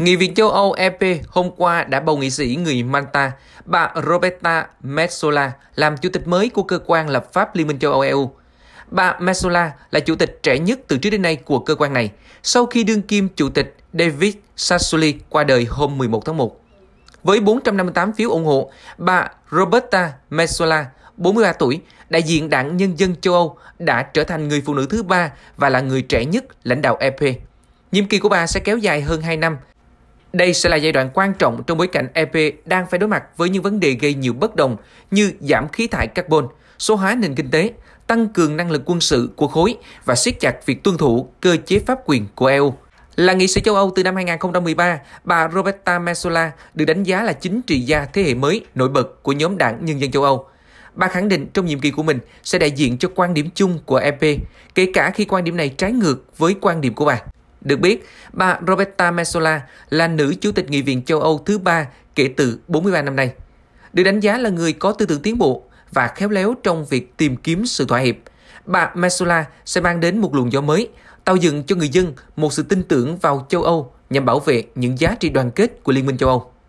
Nghị viện châu Âu EP hôm qua đã bầu nghị sĩ người Malta, bà Roberta Metsola làm chủ tịch mới của cơ quan lập pháp Liên minh châu Âu EU. Bà Metsola là chủ tịch trẻ nhất từ trước đến nay của cơ quan này, sau khi đương kim chủ tịch David Sassoli qua đời hôm 11 tháng 1. Với 458 phiếu ủng hộ, bà Roberta Metsola, 43 tuổi, đại diện đảng Nhân dân châu Âu, đã trở thành người phụ nữ thứ ba và là người trẻ nhất lãnh đạo EP. Nhiệm kỳ của bà sẽ kéo dài hơn 2 năm, đây sẽ là giai đoạn quan trọng trong bối cảnh EP đang phải đối mặt với những vấn đề gây nhiều bất đồng như giảm khí thải carbon, số hóa nền kinh tế, tăng cường năng lực quân sự của khối và siết chặt việc tuân thủ cơ chế pháp quyền của EU. Là nghị sĩ châu Âu từ năm 2013, bà Roberta Metsola được đánh giá là chính trị gia thế hệ mới nổi bật của nhóm đảng Nhân dân châu Âu. Bà khẳng định trong nhiệm kỳ của mình sẽ đại diện cho quan điểm chung của EP, kể cả khi quan điểm này trái ngược với quan điểm của bà. Được biết, bà Roberta Metsola là nữ chủ tịch Nghị viện châu Âu thứ ba kể từ 43 năm nay. Được đánh giá là người có tư tưởng tiến bộ và khéo léo trong việc tìm kiếm sự thỏa hiệp. Bà Metsola sẽ mang đến một luồng gió mới, tạo dựng cho người dân một sự tin tưởng vào châu Âu nhằm bảo vệ những giá trị đoàn kết của Liên minh châu Âu.